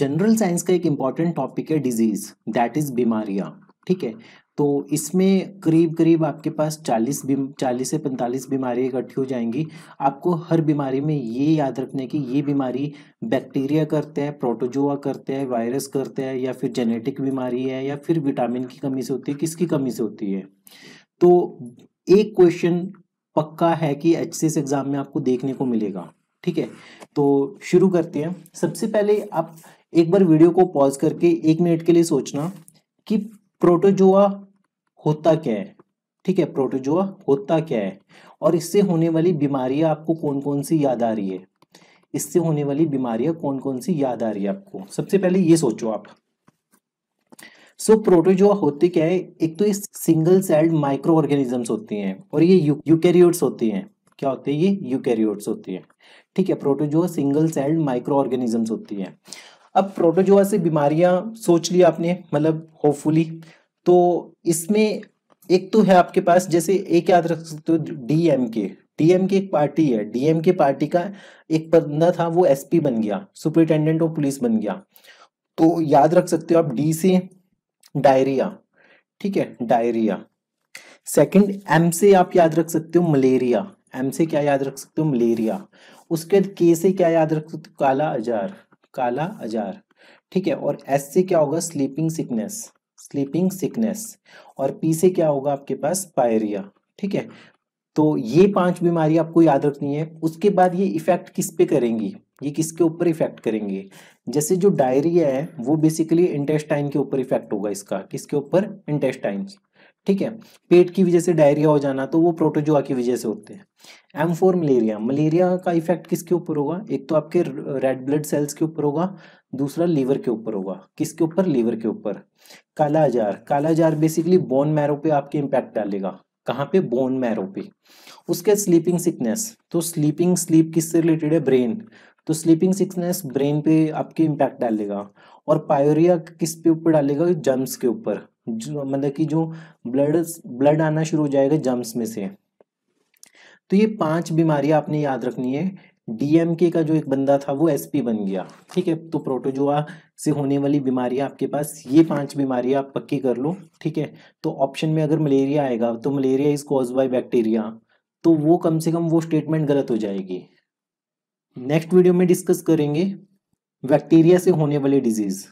general science का एक important topic है डिजीज दैट इज बीमारियाँ ठीक है तो इसमें करीब करीब आपके पास 40 चालीस से 45 बीमारियाँ इकट्ठी हो जाएंगी आपको हर बीमारी में ये याद रखना है कि ये बीमारी बैक्टीरिया करते हैं प्रोटोजोआ करते हैं वायरस करते हैं या फिर जेनेटिक बीमारी है या फिर विटामिन की कमी से होती है किसकी कमी से होती है तो एक क्वेश्चन पक्का है कि एच एग्ज़ाम में आपको देखने को मिलेगा ठीक है तो शुरू करते हैं सबसे पहले आप एक बार वीडियो को पॉज करके एक मिनट के लिए सोचना कि प्रोटोजोआ होता क्या है ठीक है प्रोटोजोआ होता क्या है और इससे होने वाली बीमारियां आपको कौन कौन सी याद आ रही है इससे होने वाली बीमारियां कौन कौन सी याद आ रही है आपको सबसे पहले ये सोचो आप सो so, प्रोटोजोआ होते क्या है एक तो ये सिंगल सेल्ड माइक्रो ऑर्गेनिजम्स होती हैं और ये यू, यूकैरियोट्स होती हैं क्या होते हैं ये यूकैरियोट्स होती हैं ठीक है protozoa single celled micro organisms होती है अब प्रोटोजोआ से बीमारियां सोच ली आपने मतलब होपफुली तो इसमें एक तो है आपके पास जैसे एक याद रख सकते हो डीएमके डीएमके एक पार्टी है डीएमके पार्टी का एक बंदा था वो एसपी बन गया सुपरिटेंडेंट ऑफ पुलिस बन गया तो याद रख सकते हो आप डी से डायरिया ठीक है डायरिया सेकंड एम से आप याद रख सकते हो मलेरिया एम से क्या याद रख सकते हो मलेरिया उसके बाद के से क्या याद रख सकते हो काला अजार काला अजार ठीक है और एस से क्या होगा स्लीपिंग सिकनेस स्लीपिंग सिकनेस और पी से क्या होगा आपके पास पायरिया ठीक है तो ये पांच बीमारी आपको याद रखनी है उसके बाद ये इफेक्ट किस पे करेंगी ये किसके ऊपर इफेक्ट करेंगे जैसे जो डायरिया है वो बेसिकली इंटेस्टाइन के ऊपर इफेक्ट होगा इसका किसके ऊपर इंटेस्टाइन ठीक है पेट की वजह से डायरिया हो जाना तो वो प्रोटोजोआ की वजह से होते हैं एम फोर मलेरिया मलेरिया का इफेक्ट किसके ऊपर होगा एक तो आपके रेड ब्लड सेल्स के ऊपर होगा दूसरा लीवर के ऊपर होगा किसके ऊपर लीवर के ऊपर काला जार काला जार बेसिकली बोन मैरो पे आपके इम्पैक्ट डालेगा कहाँ पे बोन मैरो पे उसके स्लीपिंग सिकनेस तो स्लीपिंग स्लीप किससे रिलेटेड है ब्रेन तो स्लीपिंग सिकनेस ब्रेन पे आपके इम्पैक्ट डालेगा और पायोरिया किस पे ऊपर डालेगा जम्स के ऊपर मतलब कि जो ब्लड ब्लड आना शुरू हो जाएगा जम्स में से तो ये पांच बीमारियां आपने याद रखनी है डीएमके का जो एक बंदा था वो एसपी बन गया ठीक है तो प्रोटोजोआ से होने वाली बीमारियां आपके पास ये पांच बीमारियां आप पक्की कर लो ठीक है तो ऑप्शन में अगर मलेरिया आएगा तो malaria is cause by bacteria तो वो कम से कम वो स्टेटमेंट गलत हो जाएगी नेक्स्ट वीडियो में डिस्कस करेंगे बैक्टीरिया से होने वाले डिजीज़